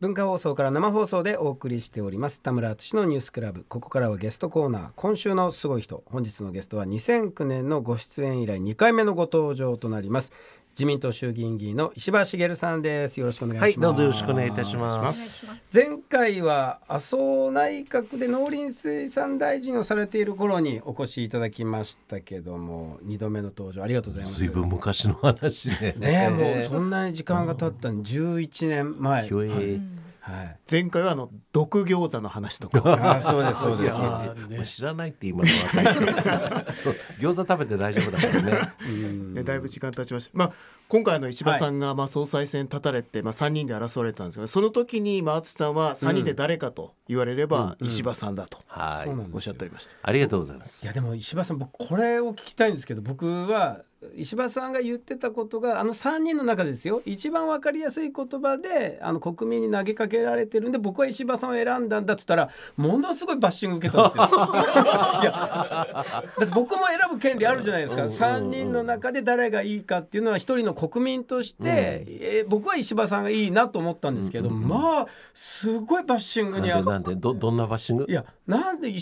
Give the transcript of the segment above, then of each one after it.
文化放送から生放送でお送りしております田村敦のニュースクラブここからはゲストコーナー今週のすごい人本日のゲストは2009年のご出演以来2回目のご登場となります自民党衆議院議員の石破茂さんですよろしくお願いします、はい、どうぞよろしくお願いいたします前回は麻生内閣で農林水産大臣をされている頃にお越しいただきましたけども二度目の登場ありがとうございます随分昔の話ねねもうそんなに時間が経った十一年前、はいはい、前回はあの毒餃子の話とか あそうですそうです、ね、知らないって今の若い人そう餃子食べて大丈夫だからね、だいぶ時間経ちましたまあ今回の石破さんがまあ総裁選立たれて、まあ、三人で争われたんですけど、その時に淳さんは三人で誰かと言われれば石破さんだと、うんうんうん、おっしゃっておりましたありがとうございますいやでも石破さん僕これを聞きたいんですけど僕は石破さんが言ってたことがあの三人の中ですよ一番わかりやすい言葉であの国民に投げかけられてるんで僕は石破さんを選んだんだっつったらものすごいバッシング受けたんですよ。いや僕も選ぶ権利あるじゃないですか三人の中で誰がいいかっていうのは一人の国民として、うん、え僕は石破さんがいいなと思ったんですけど、うんうんまあすごいバッシングにあってどどんなバッシングいやなんで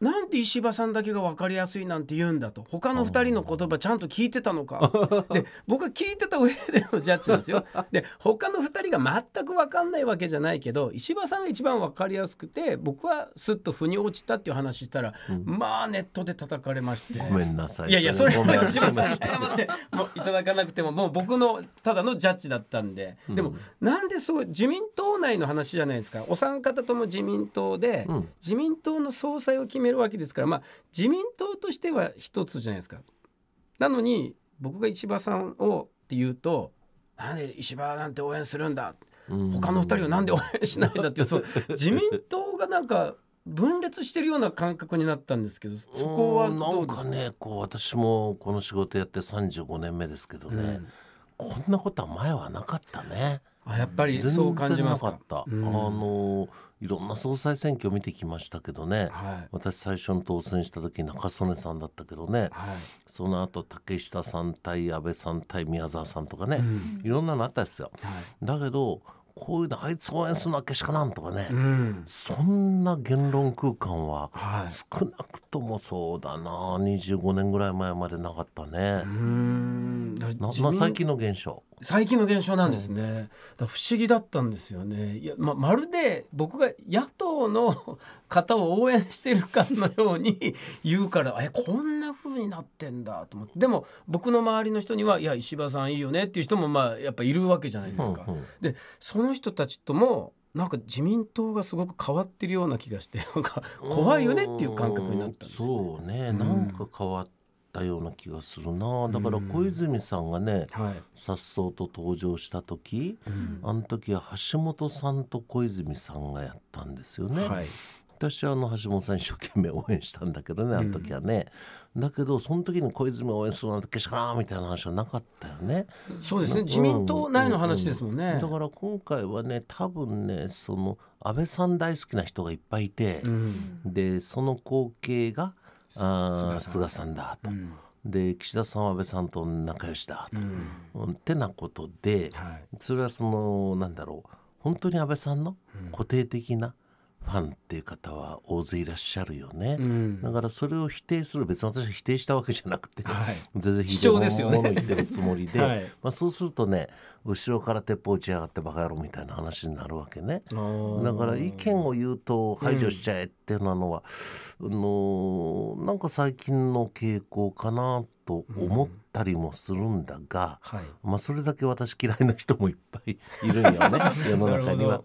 なんで石破さんだけが分かりやすいなんて言うんだと他の2人の言葉ちゃんと聞いてたのか で僕は聞いてた上でのジャッジですよ。で他の2人が全く分かんないわけじゃないけど石破さんが一番分かりやすくて僕はすっと腑に落ちたっていう話したら、うん、まあネットで叩かれましてごめんなさいいやいやそれは石破さんして謝ってもういただかなくてももう僕のただのジャッジだったんで、うん、でもなんでそう自民党内の話じゃないですかお三方とも自民党で、うん、自民党の総裁裁を決めるわけですから、まあ、自民党としては一つじゃないですか。なのに僕が石破さんをって言うと「なんで石破なんて応援するんだ」他の2人はなんで応援しないんだっていうそ自民党がなんか分裂してるような感覚になったんですけどそこはどうですかなんかねこう私もこの仕事やって35年目ですけどね、うん、こんなことは前はなかったね。やっぱりそう感じますかった、うん、あのいろんな総裁選挙を見てきましたけどね、はい、私最初に当選した時中曽根さんだったけどね、はい、その後竹下さん対安倍さん対宮沢さんとかね、うん、いろんなのあったですよ。はい、だけどこういうのあいつ応援するのけしかなんとかね、うん、そんな言論空間は少なくともそうだな、はい、25年ぐらい前までなかったね。うんまあ、最近の現象最近の現象なんですね、うん、不思議だったんですよねいや、ま、まるで僕が野党の方を応援してるかのように 言うからえこんな風になってんだと思ってでも僕の周りの人にはいや石破さんいいよねっていう人もまあやっぱいるわけじゃないですか。うんうん、でその人たちともなんか自民党がすごく変わってるような気がして なんか怖いよねっていう感覚になったんです、ね、そうね、なんか変わったような気がするなだから小泉さんがね、うん、さっそうと登場した時、はい、あの時は橋本さんと小泉さんがやったんですよね。はい私はあの橋本さん一生懸命応援したんだけどねあの時はね、うん、だけどその時に小泉応援するなんてけしからんみたいな話はなかったよねそうですね、自民党内の話ですもんね、だから今回はね多分ねその安倍さん大好きな人がいっぱいいて、うん、でその光景があ菅さんだと。で岸田さんは安倍さんと仲良しだと、うん、ってなことで、はい、それはそのなんだろう本当に安倍さんの固定的なファンっていう方は大勢いらっしゃるよね、うん、だからそれを否定する別に私は否定したわけじゃなくて、はい、全然非常にもの言ってるつもりで、はい、まあ、そうするとね後ろから鉄砲打ち上がってバカ野郎みたいな話になるわけねだから意見を言うと排除しちゃえっていうのは、うん、あのなんか最近の傾向かなと思ったりもするんだが、はい、まあ、それだけ私嫌いな人もいっぱいいるんよね 世の中には、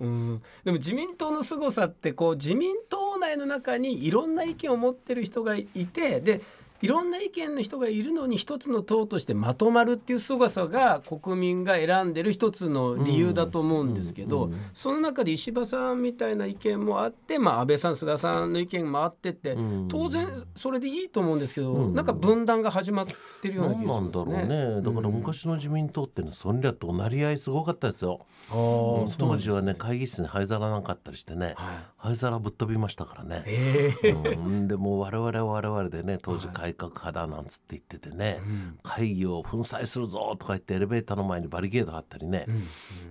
でも自民党の凄さってこう自民党内の中にいろんな意見を持ってる人がいてでいろんな意見の人がいるのに一つの党としてまとまるっていう凄さが国民が選んでる一つの理由だと思うんですけど、その中で石破さんみたいな意見もあって、まあ、安倍さん菅さんの意見もあってって当然それでいいと思うんですけど、うん、なんか分断が始まってるような気がしますね。ねだから昔の自民党ってのそんりゃ鳴り合いすごかったですよ。当時はね、ね、会議室に灰皿なかったりしてね、はい、灰皿ぶっ飛びましたからね。えーうん、でも我々は我々でね当時会改革派だなんつって言っててね、うん、会議を粉砕するぞとか言ってエレベーターの前にバリケード張ったりね、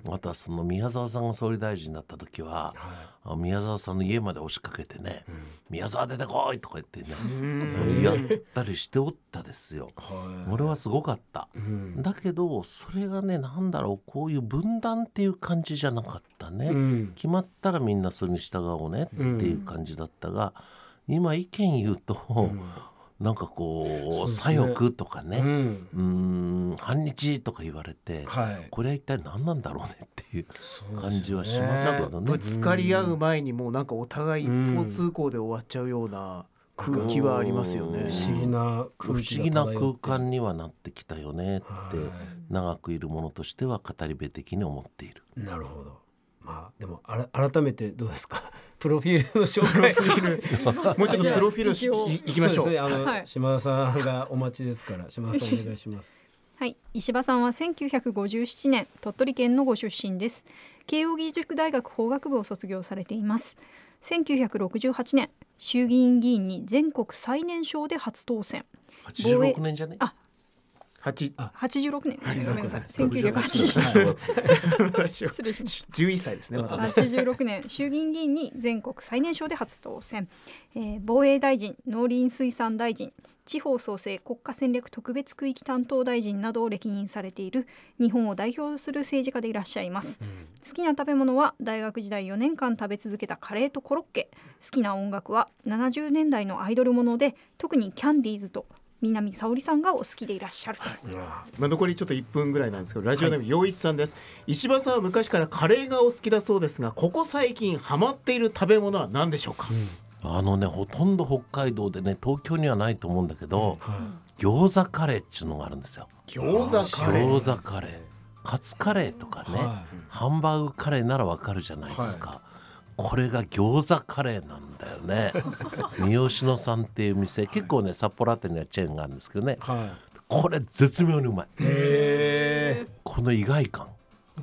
うん、あとはその宮沢さんが総理大臣になった時は、はい、宮沢さんの家まで押しかけてね「宮沢出てこい!」とか言ってね、やったりしておったですよ。俺はすごかった、だけどそれがね何だろうこういう分断っていう感じじゃなかったね、決まったらみんなそれに従おうねっていう感じだったが、今意見言うと、うん、なんかこう「左翼」とかね「うん反日」とか言われて、これは一体何なんだろうねっていう感じはしますけどね。ぶつかり合う前にもうなんかお互い一方通行で終わっちゃうような。空気はありますよね不思議な不思議な空間にはなってきたよねって長くいるものとしては語り部的に思っているなるほどまあでもあら改めてどうですか プロフィールの紹介もうちょっとプロフィールいいきましょう、ね、あの、はい、島田さんがお待ちですから島田さんお願いします はい石破さんは1957年鳥取県のご出身です慶應義塾大学法学部を卒業されています1968年衆議院議員に全国最年少で初当選86年じゃねあ八6年ですごめんなさい。1 9 8八年。失礼しまし歳ですね。八十六年、衆議院議員に全国最年少で初当選。えー、防衛大臣、農林水産大臣、地方創生国家戦略特別区域担当大臣などを歴任されている日本を代表する政治家でいらっしゃいます、うん、好きな食べ物は大学時代4年間食べ続けたカレーとコロッケ好きな音楽は70年代のアイドルもので特にキャンディーズと南沙織さんがお好きでいらっしゃると、まあ、残りちょっと1分ぐらいなんですけどラジオネーム陽一さんです、はい、石破さんは昔からカレーがお好きだそうですがここ最近ハマっている食べ物は何でしょうか、うん、あのねほとんど北海道でね東京にはないと思うんだけど、うん、餃子カレーっちゅうのがあるんですよ餃子カレー餃子カレーカツカレーとかね、はい、ハンバーグカレーならわかるじゃないですか、これが餃子カレーなんだよね 三好さんっていう店結構ね札幌あにはチェーンがあるんですけどね、はい、これ絶妙にうまいこの意外感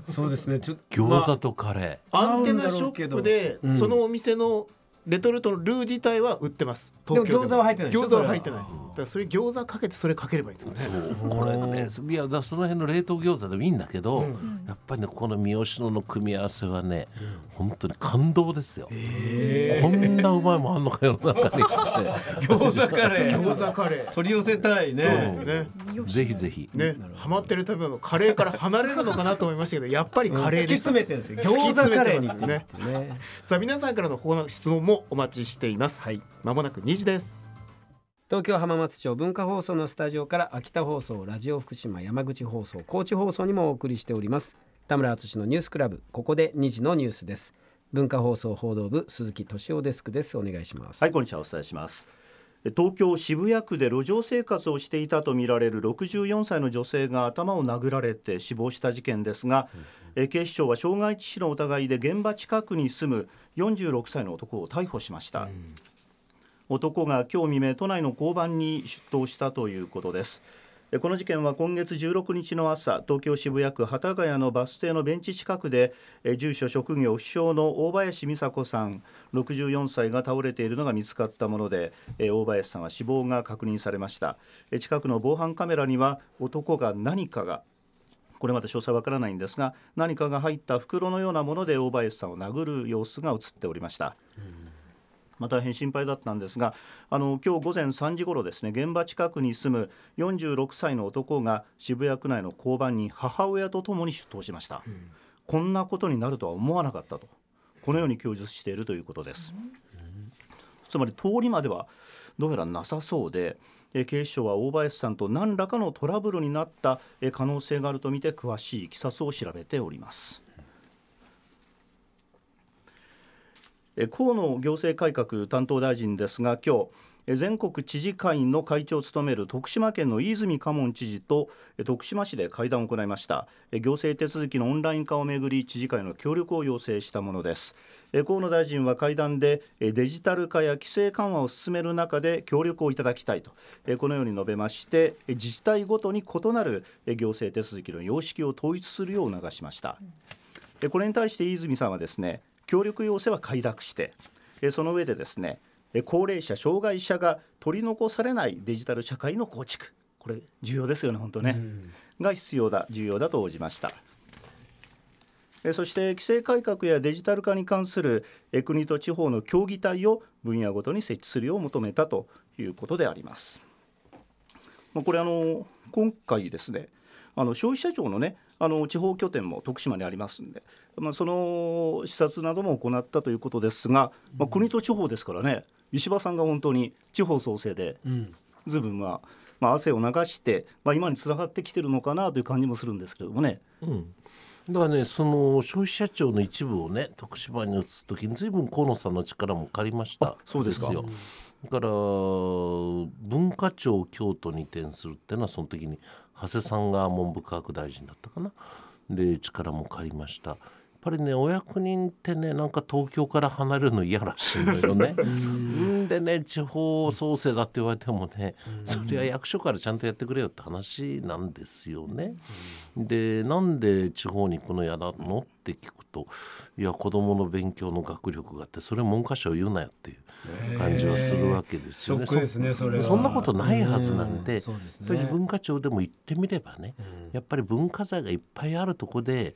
そうですねちょっと餃子とカレー、まあ、アンテナショップで、そのお店のレトルトのルー自体は売ってます東京でも餃子は入ってない餃子は入ってないですだからそれ餃子かけてそれかければいいです、ね、そうこれねいやその辺の冷凍餃子でもいいんだけど、うん、やっぱりねこの三好のの組み合わせはね、うん、本当に感動ですよ、こんなうまいもあんのかよ中に 餃子カレー餃子カレー取り寄せたいねそうですねぜひぜひねハマってる食べ物カレーから離れるのかなと思いましたけどやっぱりカレー、うん、突き詰めてるんですよ餃子カレーにね、さあ皆さんからのこの質問ももお待ちしています。はい、間もなく2時です。東京浜松町文化放送のスタジオから秋田放送ラジオ福島山口放送高知放送にもお送りしております田村敦のニュースクラブここで2時のニュースです文化放送報道部鈴木敏夫デスクですお願いしますはいこんにちはお伝えします東京渋谷区で路上生活をしていたとみられる64歳の女性が頭を殴られて死亡した事件ですが、うんえ警視庁は傷害致死の疑いで現場近くに住む46歳の男を逮捕しました、うん、男が今日未明都内の交番に出頭したということですこの事件は今月16日の朝東京渋谷区幡ヶ谷のバス停のベンチ近くで住所職業不詳の大林美佐子さん64歳が倒れているのが見つかったもので大林さんは死亡が確認されました近くの防犯カメラには男が何かがこれまで詳細わからないんですが何かが入った袋のようなもので大林さんを殴る様子が映っておりました。まあ、大変心配だったんですがあの今日午前3時ごろですね現場近くに住む46歳の男が渋谷区内の交番に母親とともに出頭しました、うん、こんなことになるとは思わなかったとこのように供述しているということです、うん、つまり通りまではどうやらなさそうで警視庁は大林さんと何らかのトラブルになった可能性があるとみて詳しいいきさつを調べております。河野行政改革担当大臣ですが今日全国知事会の会長を務める徳島県の飯泉家門知事と徳島市で会談を行いました行政手続きのオンライン化をめぐり知事会の協力を要請したものです河野大臣は会談でデジタル化や規制緩和を進める中で協力をいただきたいとこのように述べまして自治体ごとに異なる行政手続きの様式を統一するよう促しましたこれに対して飯泉さんはですね協力要請は快諾してその上でですね高齢者障害者が取り残されないデジタル社会の構築これ重要ですよね本当ね、が必要だ重要だと応じました。そして規制改革やデジタル化に関する国と地方の協議体を分野ごとに設置するよう求めたということであります。これあの今回ですねあの消費者庁のねあの地方拠点も徳島にありますんで、まあ、その視察なども行ったということですが、まあ、国と地方ですからね、石破さんが本当に地方創生で、うん、ずいぶんまあ、まあ、汗を流して、まあ、今につながってきてるのかなという感じもするんですけれどもね。うんだからねその消費者庁の一部をね徳島に移す時にずいぶん河野さんの力も借りましたそうですよ。だから文化庁京都に移転するっていうのはその時に長谷さんが文部科学大臣だったかなで力も借りました。ぱりねお役人ってねなんか東京から離れるの嫌らしいのよね。んでね地方創生だって言われてもねそりゃ役所からちゃんとやってくれよって話なんですよね。でなんで地方にこの矢なのって聞くといや子どもの勉強の学力があってそれ文科省言うなよっていう感じはするわけですよね。ねそそんなことないはずなんで,、やっぱり文化庁でも行ってみればね、やっぱり文化財がいっぱいあるとこで。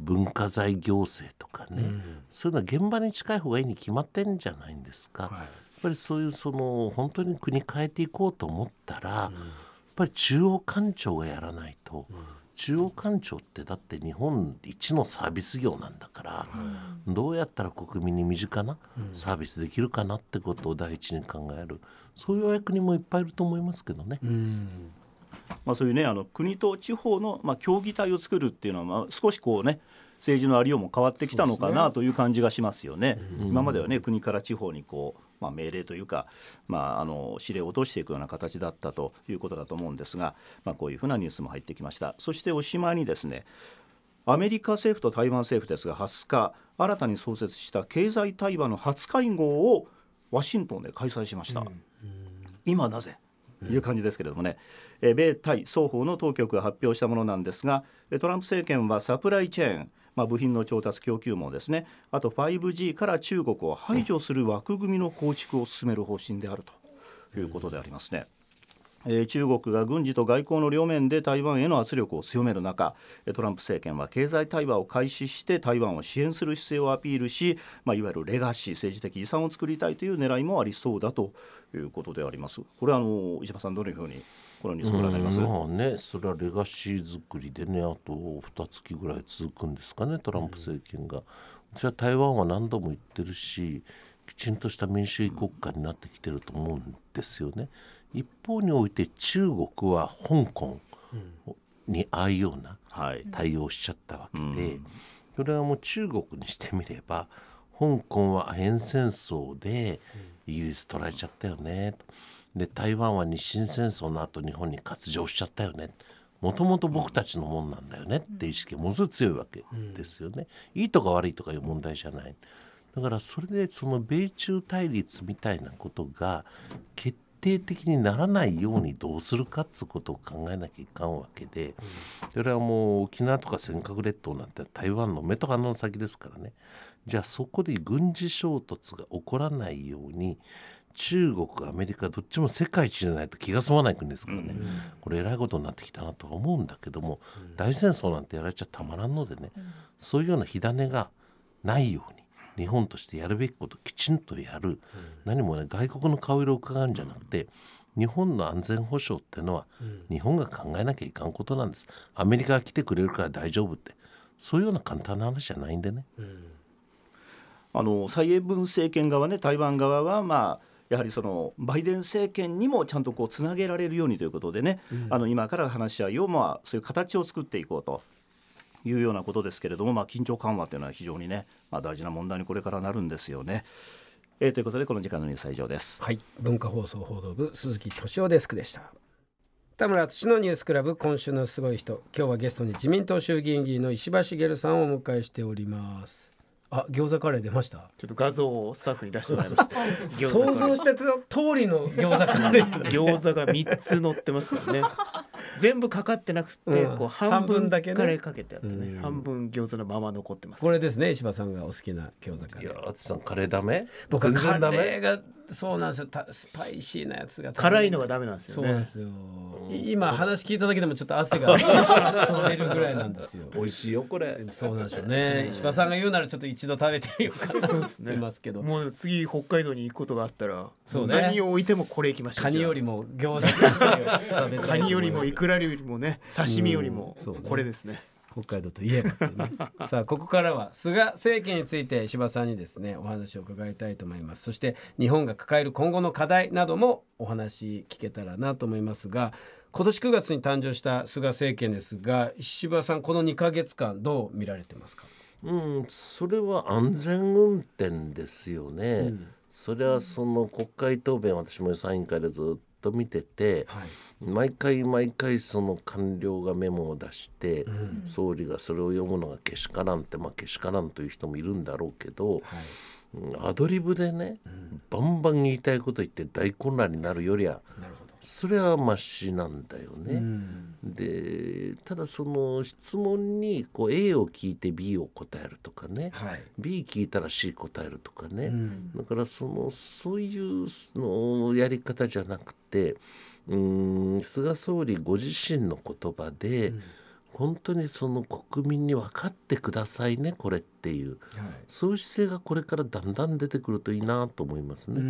文化財行政とかね、うん、そういうのは現場に近い方がいいに決まってんじゃないんですか、はい、やっぱりそういうその本当に国変えていこうと思ったら、うん、やっぱり中央官庁がやらないと、うん、中央官庁ってだって日本一のサービス業なんだから、どうやったら国民に身近なサービスできるかなってことを第一に考えるそういうお役人もいっぱいいると思いますけどね。まあ、そういうねあの国と地方の、まあ、協議体を作るっていうのは、まあ、少しこうね政治のありようも変わってきたのかなという感じがしますよね。ね今まではね国から地方にこうまあ、命令というか、まあ、あの指令を落としていくような形だったということだと思うんですが、まあ、こういうふうなニュースも入ってきましたそしておしまいにですねアメリカ政府と台湾政府ですが20日新たに創設した経済対話の初会合をワシントンで開催しました、うんうん、今なぜいう感じですけれどもね、えー、米対双方の当局が発表したものなんですがトランプ政権はサプライチェーンまあ、部品の調達供給網ですねあと 5G から中国を排除する枠組みの構築を進める方針であるということでありますね。中国が軍事と外交の両面で台湾への圧力を強める中トランプ政権は経済対話を開始して台湾を支援する姿勢をアピールし、まあ、いわゆるレガシー政治的遺産を作りたいという狙いもありそうだということであります。これはあの石破さんどのようにこりまあね、それはレガシー作りでねあと2月ぐらい続くんですかねトランプ政権が。私は台湾は何度も言ってるしきちんとした民主主義国家になってきてると思うんですよね。うん一方において中国は香港にああいうような対応しちゃったわけで、それはもう中国にしてみれば香港はアヘン戦争でイギリス取られちゃったよねで台湾は日清戦争の後日本に割譲しちゃったよねもともと僕たちのもんなんだよねっていう意識がものすごい強いわけですよね。いいとか悪いとかいう問題じゃない。だからそれでその米中対立みたいなことが決定的にならないようにどうするかっつうことを考えなきゃいかんわけでそれはもう沖縄とか尖閣列島なんて台湾の目とかの先ですからねじゃあそこで軍事衝突が起こらないように中国アメリカどっちも世界一じゃないと気が済まない国ですからね、これえらいことになってきたなとは思うんだけども、大戦争なんてやられちゃたまらんのでね、そういうような火種がないよう日本としてやるべきことをきちんとやる、うん、何もね外国の顔色を伺うんじゃなくて、日本の安全保障っていうのは、日本が考えなきゃいかんことなんですアメリカが来てくれるから大丈夫ってそういうような簡単な話じゃないんでね。うん、あの蔡英文政権側ね台湾側はまあやはりそのバイデン政権にもちゃんとこうつなげられるようにということでね、うん、あの今から話し合いをまあそういう形を作っていこうというようなことですけれども、まあ、緊張緩和というのは非常にね、まあ、大事な問題にこれからなるんですよね。えー、ということでこの時間のニュースは以上です。はい、文化放送報道部鈴木敏夫デスクでした。田村敦のニュースクラブ今週のすごい人今日はゲストに自民党衆議院議員の石破茂さんをお迎えしております。あ、餃子カレー出ました。ちょっと画像をスタッフに出してもらいました。想像してた通りの餃子カレー。餃子が三つ乗ってますからね。全部かかってなくて、うん、こう半分だけカレーかけてあってね、うん、半分餃子のまま残ってます、これですね石破さんがお好きな餃子カレーいや淳さんカレーダメ僕全然ダメそうなんですよたスパイシーなやつが辛いのがダメなんですよそうなんですよ今話聞いただけでもちょっと汗が染 めるぐらいなんですよ美味しいよこれそうなんでしょうね石破さんが言うならちょっと一度食べてみようかなと思ねいますけどもう次北海道に行くことがあったらそうね何を置いてもこれ行きましょうカニよりも餃子 カニよりもいくらよりもね刺身よりもそうこれですね北海道といえばいね さあここからは菅政権について石破さんにですねお話を伺いたいと思いますそして日本が抱える今後の課題などもお話聞けたらなと思いますが今年9月に誕生した菅政権ですが石破さんこの2か月間どう見られてますかうん、それは安全運転ですよね、うん、それはその国会答弁私も予算委員会でずっと見てて、はい、毎回毎回その官僚がメモを出して、うん、総理がそれを読むのがけしからんってまあけしからんという人もいるんだろうけど、はい、アドリブでね、うん、バンバン言いたいこと言って大混乱になるよりは。なるほどそれはましなんだよね。うん、でただその質問にこう A を聞いて B を答えるとかね、はい、B 聞いたら C 答えるとかね、うん、だからそのそういうのやり方じゃなくてうん菅総理ご自身の言葉で、うん本当にその国民に分かってくださいねこれっていう、はい、そういう姿勢がこれからだんだん出てくるといいなと思いますね。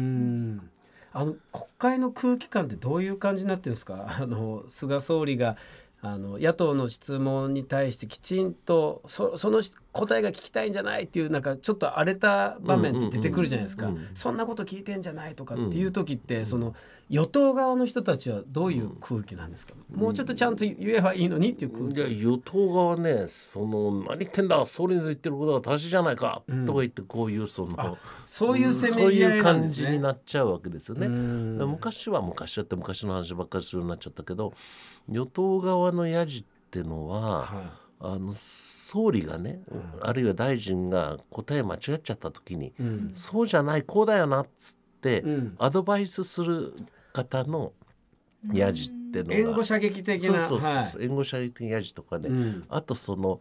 あの国会の空気感ってどういう感じになってるんですか あの菅総理があの野党の質問に対してきちんとその答えが聞きたいんじゃないっていうなんかちょっと荒れた場面って出てくるじゃないですか、そんなこと聞いてんじゃないとかっていう時って、その与党側の人たちはどういう空気なんですか、もうちょっとちゃんと言えばいいのにっていう空気、いや与党側ねその何言ってんだ総理の言ってることが正しいじゃないか、とか言ってこういうそのそういう攻め合い、ね、ういう感じになっちゃうわけですよね。昔は昔だって昔の話ばっかりするようになっちゃったけど与党側のやじってのは、はいあの総理がね、うん、あるいは大臣が答え間違っちゃった時に、うん、そうじゃないこうだよなっつって、アドバイスする方のやじってのが、援護射撃的なそうそうそう、はい、援護射撃的やじとかね、あとその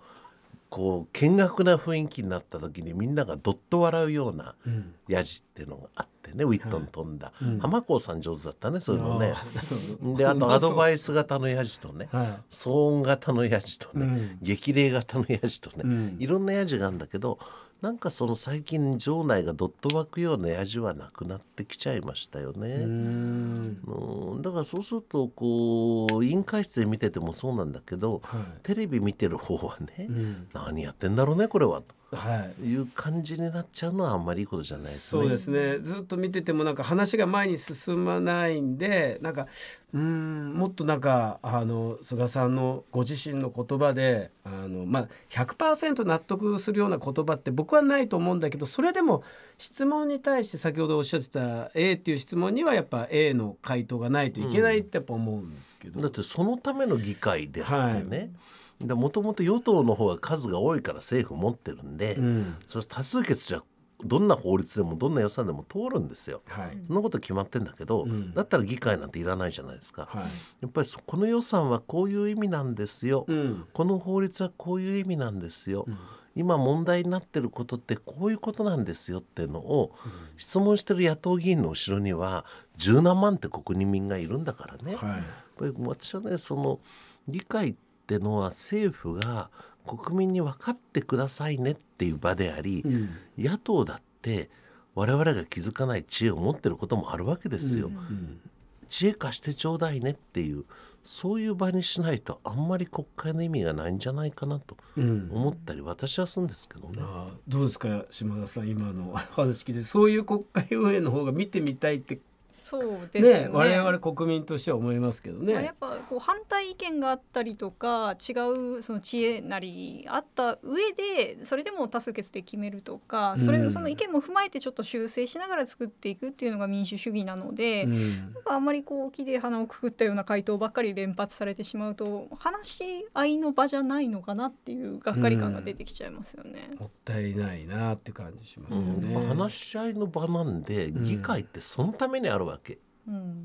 こう見学な雰囲気になった時にみんながどっと笑うようなやじっていうのがあってね、うん、ウィットン飛んだ、はい、浜子さん上手だったねそういうのね。であとアドバイス型のやじとね、はい、騒音型のやじとね、うん、激励型のやじとね、いろんなやじがあるんだけどなんかその最近場内がドット湧くようなやじはなくなってきちゃいましたよね。うんだからそうするとこう委員会室で見ててもそうなんだけど、はい、テレビ見てる方はね、うん、何やってんだろうねこれはと。はいう感じになっちゃうのはあんまりいいことじゃないですね。そうですねずっと見ててもなんか話が前に進まないんでなんかうんもっとなんかあの菅さんのご自身の言葉であの、まあ、100%納得するような言葉って僕はないと思うんだけどそれでも質問に対して先ほどおっしゃってた A っていう質問にはやっぱ A の回答がないといけないってやっぱ思うんですけど。うん、だってそのための議会であってね、はいもともと与党の方が数が多いから政府持ってるんで、うん、そして多数決じゃどんな法律でもどんな予算でも通るんですよ、はい、そんなこと決まってんだけど、うん、だったら議会なんていらないじゃないですか、はい、やっぱりこの予算はこういう意味なんですよ、うん、この法律はこういう意味なんですよ、うん、今問題になってることってこういうことなんですよっていうのを、質問してる野党議員の後ろには十何万って国民がいるんだからね、はい、私はねその議会ってってのは政府が国民に分かってくださいねっていう場であり、うん、野党だって我々が気づかない知恵を持ってることもあるわけですよ。うんうん、知恵貸してちょうだいねっていうそういう場にしないとあんまり国会の意味がないんじゃないかなと思ったり、私はするんですけどね、うん、どうですか島田さん今の話聞いてそういう国会運営の方が見てみたいってそうですねね我々国民としては思いますけどね。まあ、やっぱこう反対意見があったりとか違うその知恵なりあった上でそれでも多数決で決めるとかそれ、うその意見も踏まえてちょっと修正しながら作っていくっていうのが民主主義なので、うん、なんかあんまりこう木で鼻をくくったような回答ばっかり連発されてしまうと話し合いの場じゃないのかなっていうがっかり感が出てきちゃいますよね。うん、もったいないなって感じしますよね。話し合いの場なんで議会ってそのためにあるるわけ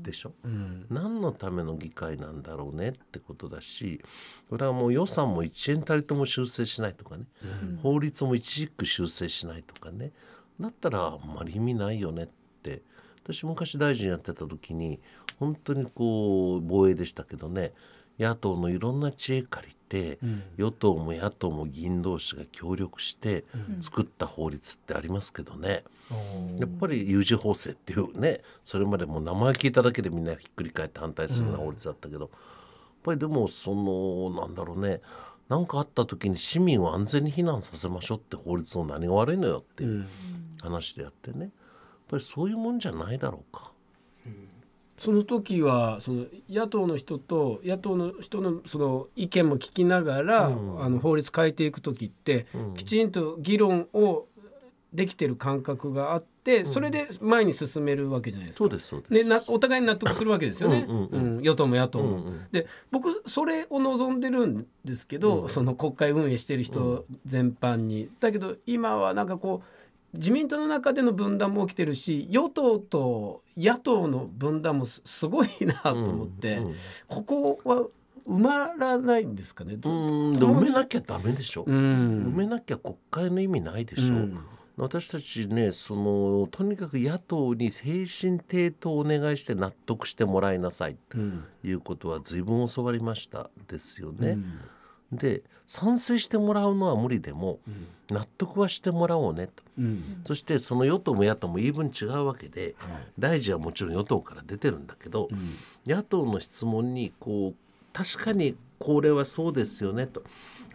でしょ、うん、何のための議会なんだろうねってことだしこれはもう予算も1円たりとも修正しないとかね、うん、法律も一軸修正しないとかねだったらあんまり意味ないよねって私昔大臣やってた時に本当にこう防衛でしたけどね野党のいろんな知恵借りて、うん、与党も野党も議員同士が協力して作った法律ってありますけどね、うん、やっぱり有事法制っていうねそれまでもう名前聞いただけでみんなひっくり返って反対するような法律だったけど、やっぱりでもそのなんだろうね何かあった時に市民を安全に避難させましょうって法律の何が悪いのよっていう話であってねやっぱりそういうもんじゃないだろうか。うんその時はその野党の人と野党の人のその意見も聞きながら、うん、あの法律変えていく時って、うん、きちんと議論をできてる感覚があって、うん、それで前に進めるわけじゃないですか。そうですそうですでなお互いに納得するわけですよねうん、うん、与党も野党も。うんうん、で僕それを望んでるんですけど、その国会運営してる人全般に。だけど今はなんかこう自民党の中での分断も起きてるし与党と野党の分断もすごいなと思って、うんうん、ここは埋まらないんですかね埋めなきゃダメでしょ、うん、埋めなきゃ国会の意味ないでしょ、うん、私たちねそのとにかく野党に精神抵当をお願いして納得してもらいなさいということは随分教わりましたですよね。うん、で賛成してもらうのは無理でも、納得はしてもらおうねと、うん、そしてその与党も野党も言い分違うわけで、大臣はもちろん与党から出てるんだけど、野党の質問にこう確かにこれはそうですよねと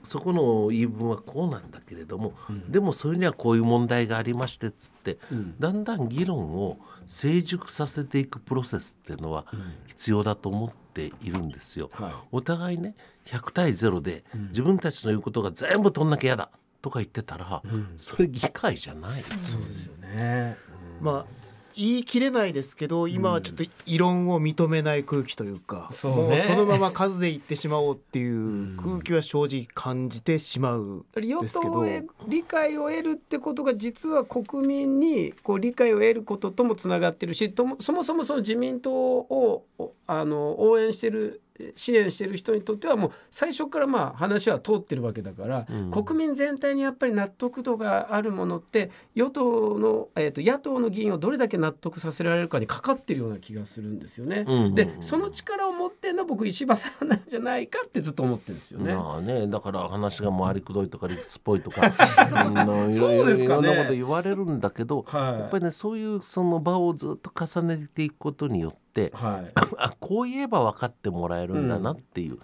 そこの言い分はこうなんだけれども、うん、でもそれにはこういう問題がありましてっつって、うん、だんだん議論を成熟させていくプロセスっていうのは必要だと思ってているんですよ。はい、お互いね100対0で自分たちの言うことが全部取んなきゃ嫌だとか言ってたら、うん、それ議会じゃない、うん、そうですよね。まあ言い切れないですけど今はちょっと異論を認めない空気というか、うん、もうそのまま数でいってしまおうっていう空気は正直感じてしまうですけど、うん、理解を得るってことが実は国民にこう理解を得ることともつながってるしともそもそもその自民党をあの応援してる支援してる人にとってはもう最初からまあ話は通ってるわけだから、うん、国民全体にやっぱり納得度があるものって与党の、えー、と野党の議員をどれだけ納得させられるかにかかってるような気がするんですよね。うんうんうん、でその力を持ってのは僕石破さんなんじゃないかってずっと思ってるんですよね。まあねだから話が回りくどいとか理屈っぽいとか そうですか、ね、いろんなこと言われるんだけど、はい、やっぱりねそういうその場をずっと重ねていくことによって、はい、あこう言えば分かってもらえるんだなっていう、うん、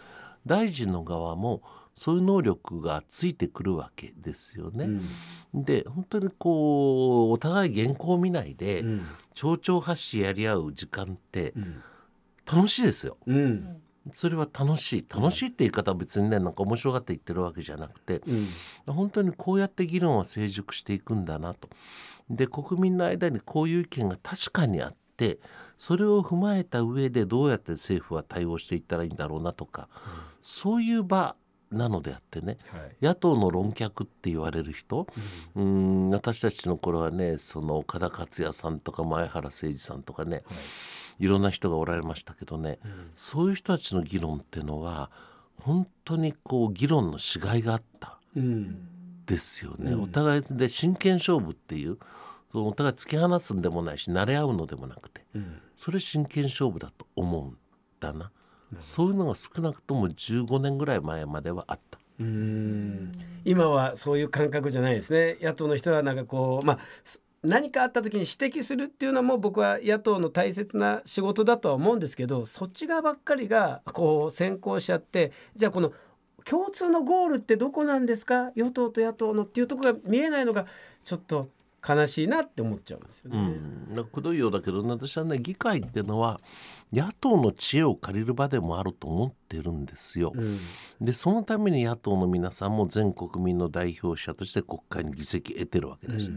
大臣の側もそういう能力がついてくるわけですよね。うん、で本当にこうお互い原稿を見ないで、うん、発しやり合う時間って楽しいですよ。うんそれは楽しい楽しいって言い方は別にねなんか面白がって言ってるわけじゃなくて、うん、本当にこうやって議論は成熟していくんだなとで国民の間にこういう意見が確かにあってそれを踏まえた上でどうやって政府は対応していったらいいんだろうなとか、うん、そういう場なのであってね、はい、野党の論客って言われる人、うん、ん、私たちの頃はねその岡田克也さんとか前原誠司さんとかね、はい、いろんな人がおられましたけどね、うん、そういう人たちの議論っていうのは本当にこう議論のしがいがあった、ですよね、うん、お互いで真剣勝負っていうそお互い突き放すんでもないし慣れ合うのでもなくて、うん、それ真剣勝負だと思うんだな、うん、そういうのが少なくとも15年ぐらい前まではあった。うん今はそういう感覚じゃないですね野党の人はなんかこう、まあ、何かあった時に指摘するっていうのも僕は野党の大切な仕事だとは思うんですけどそっち側ばっかりがこう先行しちゃってじゃあこの共通のゴールってどこなんですか与党と野党のっていうとこが見えないのがちょっと悲しいなって思っちゃうんですよね。うん、くどいようだけど私はね議会っていうのは野党の知恵を借りる場でもあると思ってるんですよ。うん、でそのために野党の皆さんも全国民の代表者として国会に議席得てるわけだし、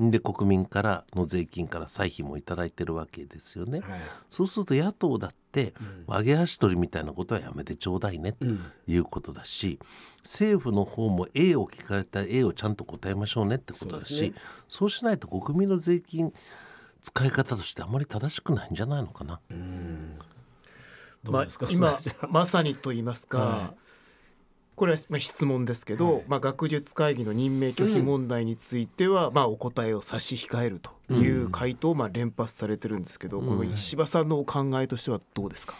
うん、で国民からの税金から歳費も頂いてるわけですよね。はい、そうすると野党だって上げ足取りみたいなことはやめてちょうだいねということだし、うん、政府の方も A を聞かれたら A をちゃんと答えましょうねってことだしそう、ね,、しないと国民の税金使い方としてあまり正しくないんじゃないのかな。まあ、今まさにと言いますか、これはまあ質問ですけど、まあ、学術会議の任命拒否問題については、まあ、お答えを差し控えるという回答をまあ連発されてるんですけど、この石破さんのお考えとしてはどうですか、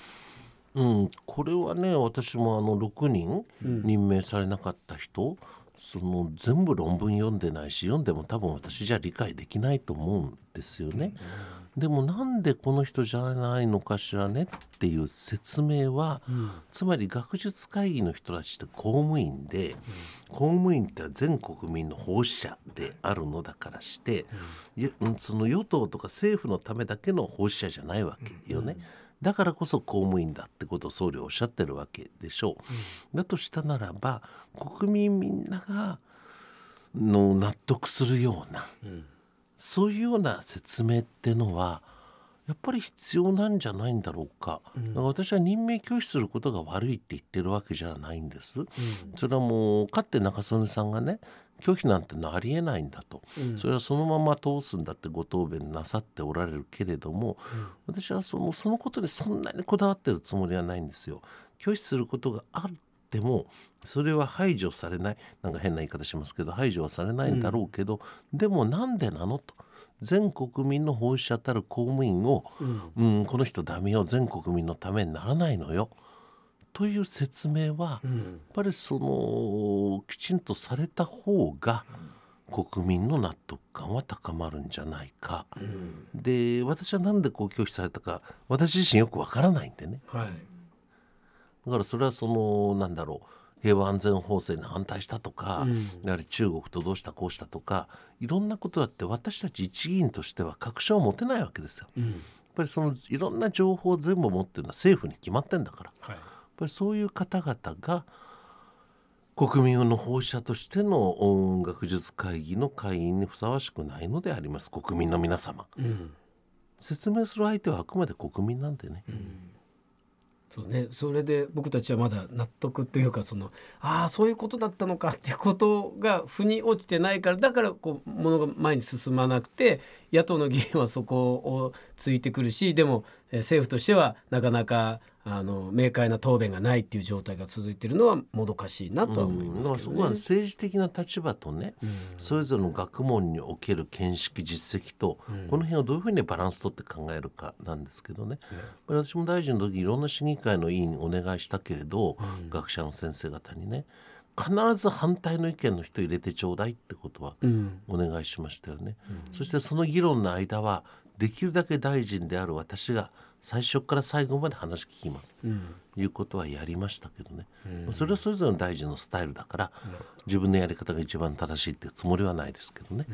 うん、これはね私もあの6人任命されなかった人、その全部論文読んでないし読んでも多分私じゃ理解できないと思うんですよね。でもなんでこの人じゃないのかしらねっていう説明は、うん、つまり学術会議の人たちって公務員で、うん、公務員って全国民の奉仕者であるのだからして、うん、その与党とか政府のためだけの奉仕者じゃないわけよね。うんだからこそ公務員だってことを総理おっしゃってるわけでしょう。だとしたならば国民みんながの納得するような、そういうような説明ってのはやっぱり必要なんじゃないんだろうか,、だから私は任命拒否することが悪いって言ってるわけじゃないんです、それはもうかって中曽根さんがね拒否なんてのありえないんだと、うん、それはそのまま通すんだってご答弁なさっておられるけれども、うん、私はそのそのことにそんなにこだわってるつもりはないんですよ。拒否することがあってもそれは排除されないなんか変な言い方しますけど排除はされないんだろうけど、うん、でもなんでなのと。全国民の奉仕者たる公務員を、うん、うん、この人ダメよ全国民のためにならないのよ、という説明は、やっぱりそのきちんとされた方が国民の納得感は高まるんじゃないか、うん、で私は何でこう拒否されたか私自身よくわからないんでね、はい、だからそれはそのなんだろう平和安全法制に反対したとか、うん、やはり中国とどうしたこうしたとかいろんなことだって私たち一議員としては確証を持てないわけですよ。うん、やっぱりそのいろんな情報を全部持ってるのは政府に決まってんだから。はいぱりそういう方々が国民の放射としての音楽術会議の会員にふさわしくないのであります国民の皆様、うん、説明する相手はあくまで国民なんでね、うん、そうねそれで僕たちはまだ納得というかそのああそういうことだったのかっていうことが腑に落ちてないからだからこうものが前に進まなくて野党の議員はそこをついてくるしでも政府としてはなかなかあの明快な答弁がないっていう状態が続いているのはもどかしいなとは思います、ねうん、だからそこは政治的な立場とね、うん、それぞれの学問における見識実績と、うん、この辺をどういうふうにバランス取って考えるかなんですけどね、私も大臣の時いろんな市議会の委員お願いしたけれど、学者の先生方にね必ず反対の意見の人入れてちょうだいってことはお願いしましたよね。そしてその議論の間はできるだけ大臣である私が最初から最後まで話聞きます、ということはやりましたけどね、うん、それはそれぞれの大臣のスタイルだから、うん、自分のやり方が一番正しいってつもりはないですけどね。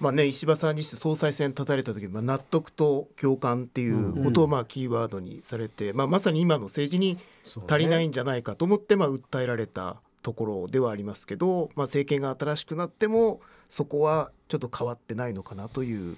まあね、石破さんにして総裁選立たれた時、まあ、納得と共感っていうことをまあキーワードにされて、まあ、まさに今の政治に足りないんじゃないかと思ってまあ訴えられたところではありますけど、まあ、政権が新しくなってもそこはちょっと変わってないのかなという。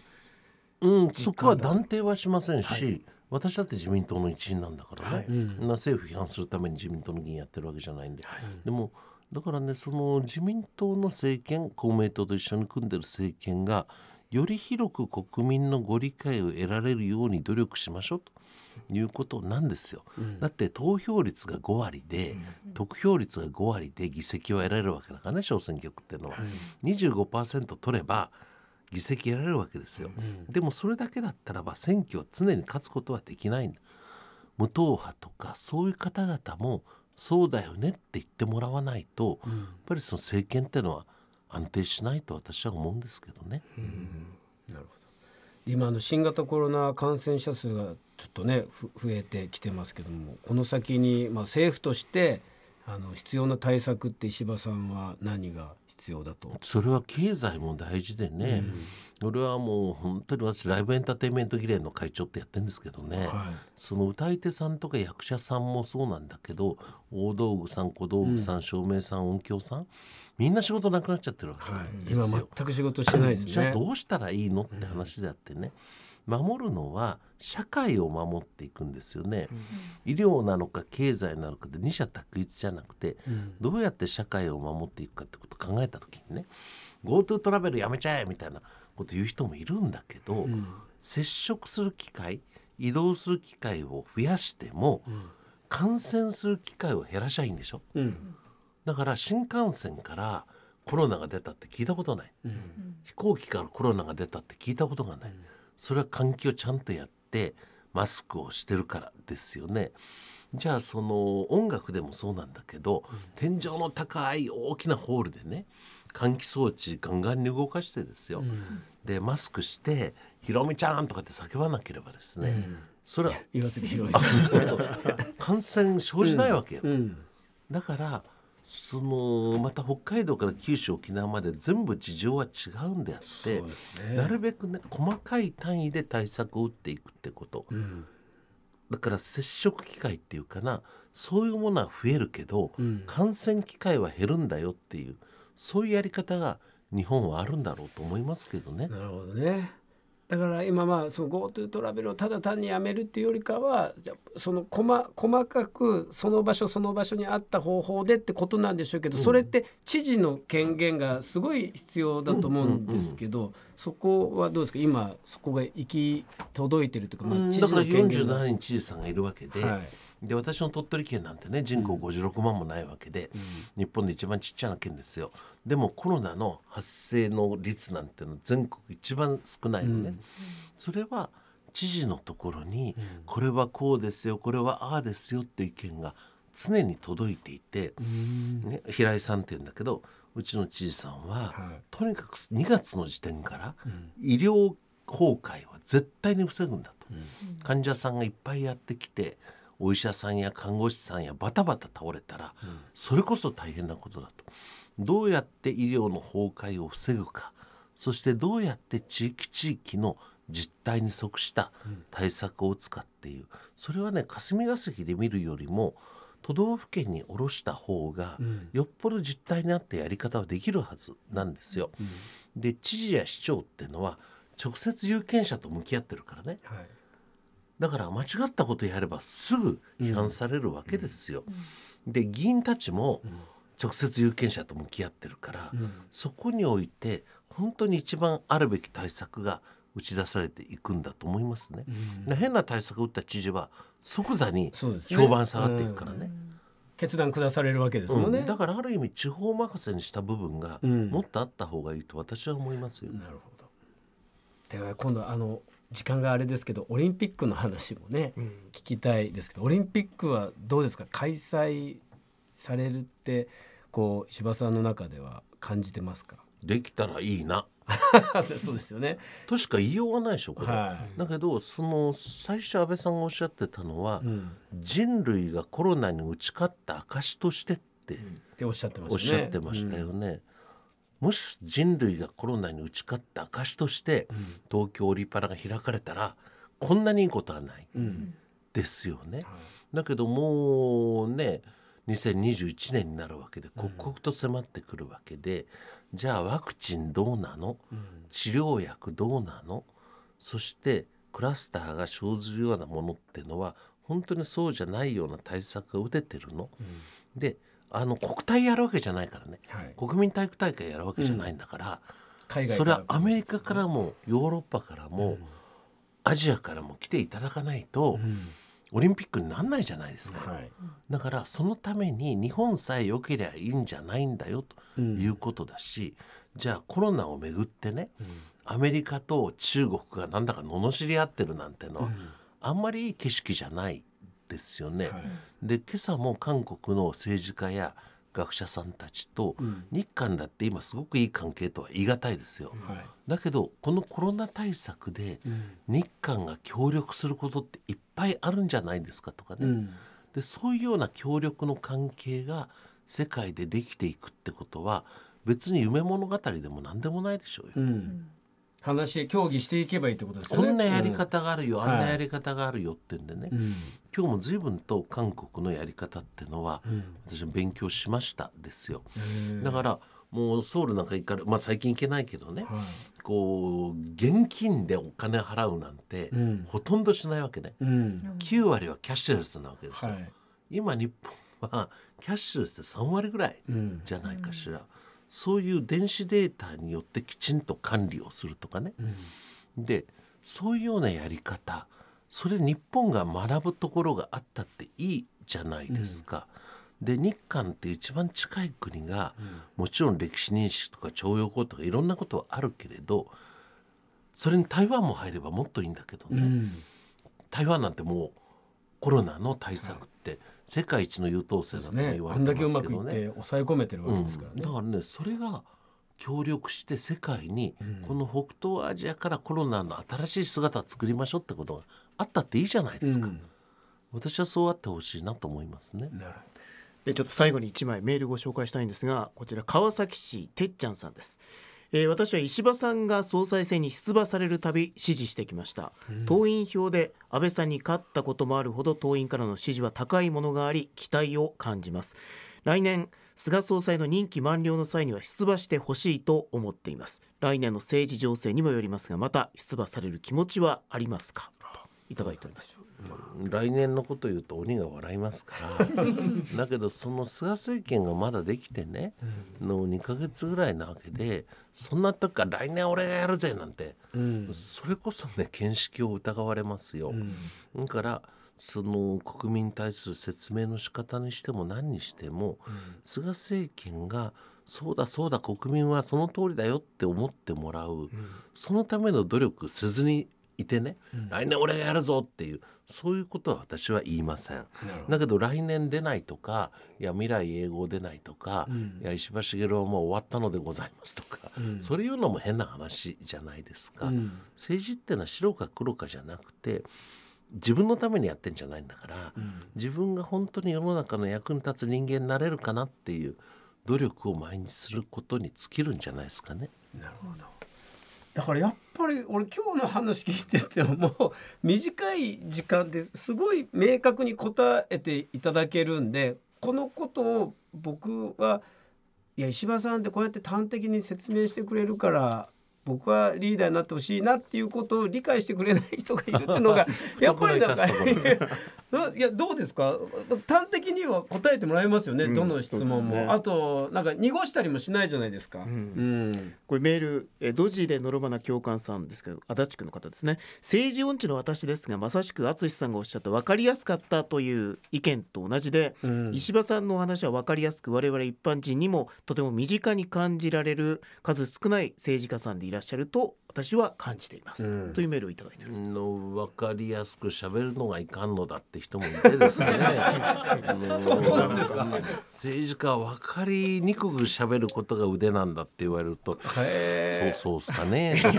うん、そこは断定はしませんし、はい、私だって自民党の一員なんだからね、はい、な政府批判するために自民党の議員やってるわけじゃないんで、はい、でもだからねその自民党の政権公明党と一緒に組んでる政権がより広く国民のご理解を得られるように努力しましょうということなんですよ。うん、だって投票率が5割で、うん、得票率が5割で議席を得られるわけだからね小選挙区っていうのは。うん、25%取れば議席得られるわけですよ、うん、でもそれだけだったらば選挙は常に勝つことはできない無党派とかそういう方々もそうだよねって言ってもらわないと、うん、やっぱりその政権っていうのは安定しないと私は思うんですけどね。うん、なるほど今の新型コロナ感染者数がちょっとね増えてきてますけどもこの先に、まあ、政府としてあの必要な対策って石破さんは何が必要だとそれは経済も大事でね、うん、俺はもう本当に私ライブエンターテインメント議連の会長ってやってるんですけどね、はい、その歌い手さんとか役者さんもそうなんだけど大道具さん小道具さん、うん、照明さん音響さんみんな仕事なくなっちゃってるわけですよ、はい、今全く仕事してないですねじゃあどうしたらいいのって話であってね、うん守るのは社会を守っていくんですよね、うん、医療なのか経済なのかで二者択一じゃなくて、うん、どうやって社会を守っていくかってことを考えた時にね GoTo トラベルやめちゃえみたいなこと言う人もいるんだけど、うん、接触する機会移動する機会を増やしても、感染する機会を減らしゃいいんでしょ、うだから新幹線からコロナが出たって聞いたことない、飛行機からコロナが出たって聞いたことがない、それは換気をちゃんとやってマスクをしてるからですよね。じゃあその音楽でもそうなんだけど、天井の高い大きなホールでね換気装置ガンガンに動かしてですよ、うん、でマスクして「ひろみちゃん!」とかって叫ばなければですね、うん、それは感染生じないわけよ、うん、だからそのまた北海道から九州沖縄まで全部事情は違うんであって、ね、なるべく、ね、細かい単位で対策を打っていくってこと、うん、だから接触機会っていうかなそういうものは増えるけど、うん、感染機会は減るんだよっていうそういうやり方が日本はあるんだろうと思いますけどね。なるほどねだから今まあその GoTo トラベルをただ単にやめるっていうよりかはその細細かくその場所その場所にあった方法でってことなんでしょうけど、それって知事の権限がすごい必要だと思うんですけど、そこはどうですか今そこが行き届いてるというか、まあ、知事の権限だから47人知事さんがいるわけで、はい、で私の鳥取県なんてね人口56万もないわけで、うん、日本で一番ちっちゃな県ですよでもコロナの発生の率なんての全国一番少ないのね、うん、それは知事のところに、これはこうですよこれはああですよって意見が常に届いていて、ね、平井さんって言うんだけどうちの知事さんは、はい、とにかく2月の時点から、医療崩壊は絶対に防ぐんだと、うん、患者さんがいっぱいやってきてお医者さんや看護師さんやバタバタ倒れたら、うん、それこそ大変なことだとどうやって医療の崩壊を防ぐかそしてどうやって地域地域の実態に即した対策を打つかっていう、それはね霞が関で見るよりも都道府県に下ろした方が、よっぽど実態に合ったやり方はできるはずなんですよ。うん、で知事や市長っていうのは直接有権者と向き合ってるからね、はいだから間違ったことやればすぐ批判されるわけですよ。で議員たちも直接有権者と向き合ってるから、そこにおいて本当に一番あるべき対策が打ち出されていくんだと思いますね。変な対策を打った知事は即座に評判下がっていくからね。決断下されるわけですもんね、うん、だからある意味地方任せにした部分がもっとあった方がいいと私は思いますよ、うん、なるほどでは今度あの時間があれですけどオリンピックの話もね、うん、聞きたいですけどオリンピックはどうですか開催されるってこう石破さんの中では感じてますかできたらいいな そうですよね。としか言いようがないでしょこれ、はい、だけどその最初安倍さんがおっしゃってたのは、うん、人類がコロナに打ち勝った証としてって、うん、おっしゃってましたよね。もし人類がコロナに打ち勝った証として、東京オリパラが開かれたらこんなにいいことはない、ですよね、はい、だけどもうね2021年になるわけで刻々と迫ってくるわけで、うん、じゃあワクチンどうなの、治療薬どうなのそしてクラスターが生ずるようなものっていうのは本当にそうじゃないような対策が打ててるの。であの国体やるわけじゃないからね、はい、国民体育大会やるわけじゃないんだから、うん、それはアメリカからもヨーロッパからも、うん、アジアからも来ていただかないと、うん、オリンピックになんないじゃないですか、はい、だからそのために日本さえ良ければいいんじゃないんだよということだし、じゃあコロナをめぐってね、アメリカと中国がなんだか罵り合ってるなんてのは、あんまりいい景色じゃないですよね。はい、で今朝も韓国の政治家や学者さんたちと日韓だって今すごくいい関係とは言い難いですよ、はい、だけどこのコロナ対策で日韓が協力することっていっぱいあるんじゃないですかとかね、うん、でそういうような協力の関係が世界でできていくってことは別に夢物語でも何でもないでしょうよ。うん話協議していけばいいってことですねこんなやり方があるよ、うん、あんなやり方があるよってんでね、はい、今日も随分と韓国のやり方っていうのは、うん、私も勉強しましたですよだからもうソウルなんか行かれ、まあ、最近行けないけどね、はい、こう現金でお金払うなんて、うん、ほとんどしないわけね、うん、9割はキャッシュレスなわけですよ、はい、今日本はキャッシュレスって3割ぐらいじゃないかしら、うんそういう電子データによってきちんと管理をするとかね、うん、でそういうようなやり方それ日本が学ぶところがあったっていいじゃないですか。うん、で日韓って一番近い国が、うん、もちろん歴史認識とか徴用工とかいろんなことはあるけれどそれに台湾も入ればもっといいんだけどね、台湾なんてもうコロナの対策って世界一の優等生だと言われてますけどね。ねあんだけうまくいって抑え込めてるわけですからね。だからねそれが協力して世界にこの北東アジアからコロナの新しい姿を作りましょうってことがあったっていいじゃないですか、うん、私はそうあってほしいなと思いますねでちょっと最後に1枚メールご紹介したいんですがこちら川崎市てっちゃんさんですえー、私は石破さんが総裁選に出馬されるたび支持してきました、うん、党員票で安倍さんに勝ったこともあるほど党員からの支持は高いものがあり期待を感じます来年菅総裁の任期満了の際には出馬してほしいと思っています来年の政治情勢にもよりますがまた出馬される気持ちはありますかいただいております、うん、来年のこと言うと鬼が笑いますから だけどその菅政権がまだできてね、の2か月ぐらいなわけでそんな時から来年俺がやるぜなんて、うん、それこそね見識を疑われますよ。うん、だからその国民に対する説明の仕方にしても何にしても、菅政権がそうだそうだ国民はその通りだよって思ってもらう、そのための努力せずにいてね、うん、来年俺がやるぞっていうそういうことは私は言いませんだけど来年出ないとかいや未来英語出ないとか、うん、いや石破茂はもう終わったのでございますとか、うん、それ言うのも変な話じゃないですか、政治ってのは白か黒かじゃなくて自分のためにやってんじゃないんだから、自分が本当に世の中の役に立つ人間になれるかなっていう努力を毎日することに尽きるんじゃないですかね。なるほどだからやっぱり俺今日の話聞いてても短い時間ですごい明確に答えていただけるんでこのことを僕はいや石破さんってこうやって端的に説明してくれるから僕はリーダーになってほしいなっていうことを理解してくれない人がいるっていうのが やっぱりなんかいやどうですか端的には答えてもらえますよね、うん、どの質問も、ね、あとなんか濁したりもしないじゃないですか、うん、うん、これメールえドジでノろマな教官さんですけど足立区の方ですね政治音痴の私ですがまさしく淳さんがおっしゃった分かりやすかったという意見と同じで、うん、石破さんのお話は分かりやすく我々一般人にもとても身近に感じられる数少ない政治家さんでいららっしゃると私は感じています、うん、というメールをいただいてるの分かりやすく喋るのがいかんのだって人もいてですね そうなんですか政治家は分かりにくく喋ることが腕なんだって言われるとそうそうすかね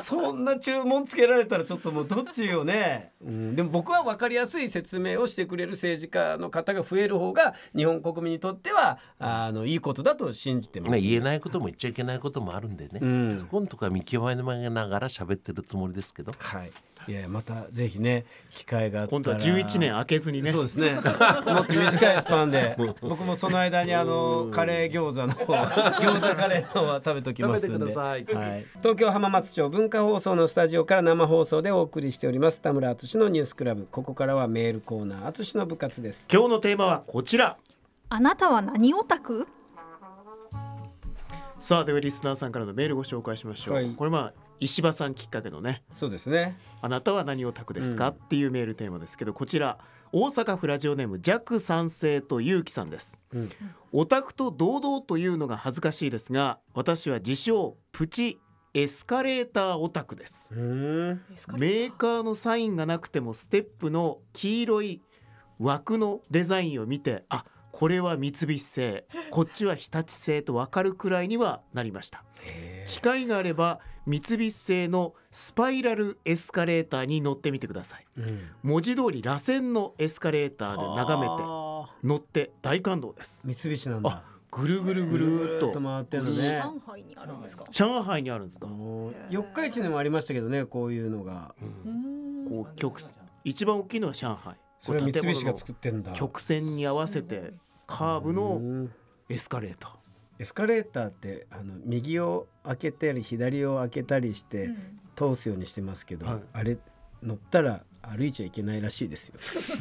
そんな注文つけられたらちょっともうどっちよね、うん、でも僕は分かりやすい説明をしてくれる政治家の方が増える方が日本国民にとってはあのいいことだと信じてます、ね、言えないことも言っちゃいけないこともあるんでね、うん、そこのとこは見極めながら喋ってるつもりですけど。はいいやまたぜひね機会があった今度は11年開けずにねそうですねもっと短いスパンで 僕もその間にあのカレー餃子の餃子カレーのは食べときますんではい、東京浜松町文化放送のスタジオから生放送でお送りしております田村敦のニュースクラブここからはメールコーナー敦の部活です今日のテーマはこちらあなたは何オタクさあではリスナーさんからのメールご紹介しましょう、はい、これまあ石破さんきっかけのねそうですねあなたは何オタクですか、うん、っていうメールテーマですけどこちら大阪府ラジオネーム弱賛成とゆうきさんです、うん、オタクと堂々というのが恥ずかしいですが私は自称プチエスカレーターオタクですメーカーのサインがなくてもステップの黄色い枠のデザインを見てあこれは三菱製こっちは日立製と分かるくらいにはなりました機会があれば三菱製のスパイラルエスカレーターに乗ってみてください、うん、文字通り螺旋のエスカレーターで眺めて乗って大感動です三菱なんだぐるぐるぐるっと回ってるのね上海にあるんですか上海にあるんですか四日市にもありましたけどねこういうのが、うん、こう曲一番大きいのは上海それ三菱が作ってんだ曲線に合わせてカーブのエスカレーターエスカレーターってあの右を開けたり左を開けたりして、通すようにしてますけど、はい、あれ乗ったら歩いちゃいけないらしいですよ。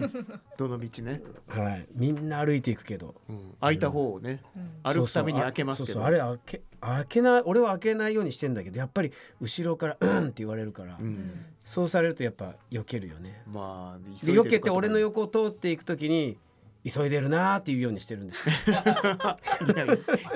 どの道ね。はい、みんな歩いていくけど、うん、開いた方をね、うん、歩くために開けますけど。そうそうあれ開け開けない、俺は開けないようにしてんだけど、やっぱり後ろからうんって言われるから、うん、そうされるとやっぱ避けるよね。まあ、避けて俺の横を通っていくときに急いでるなーっていうようにしてるんです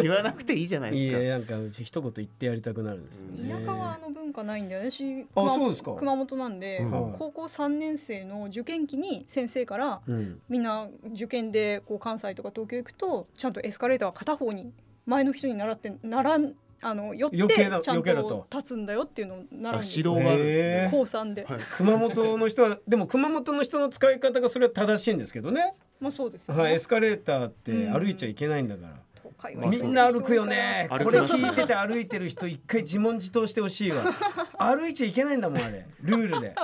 言わなくていいじゃないですかいやなんか一言言ってやりたくなるんです、ね、田舎はあの文化ないんで私あそうですか熊本なんで、うん、高校三年生の受験期に先生から、うん、みんな受験でこう関西とか東京行くとちゃんとエスカレーターは片方に前の人に習ってならあのよってちゃんと立つんだよっていうのを習うんです指導が高三で、はい、熊本の人はでも熊本の人の使い方がそれは正しいんですけどねまあそうですよ、ね、はい、エスカレーターって歩いちゃいけないんだから、まあ、みんな歩くよねこれ聞いてて歩いてる人一回自問自答してほしいわ 歩いちゃいけないんだもんあれルールで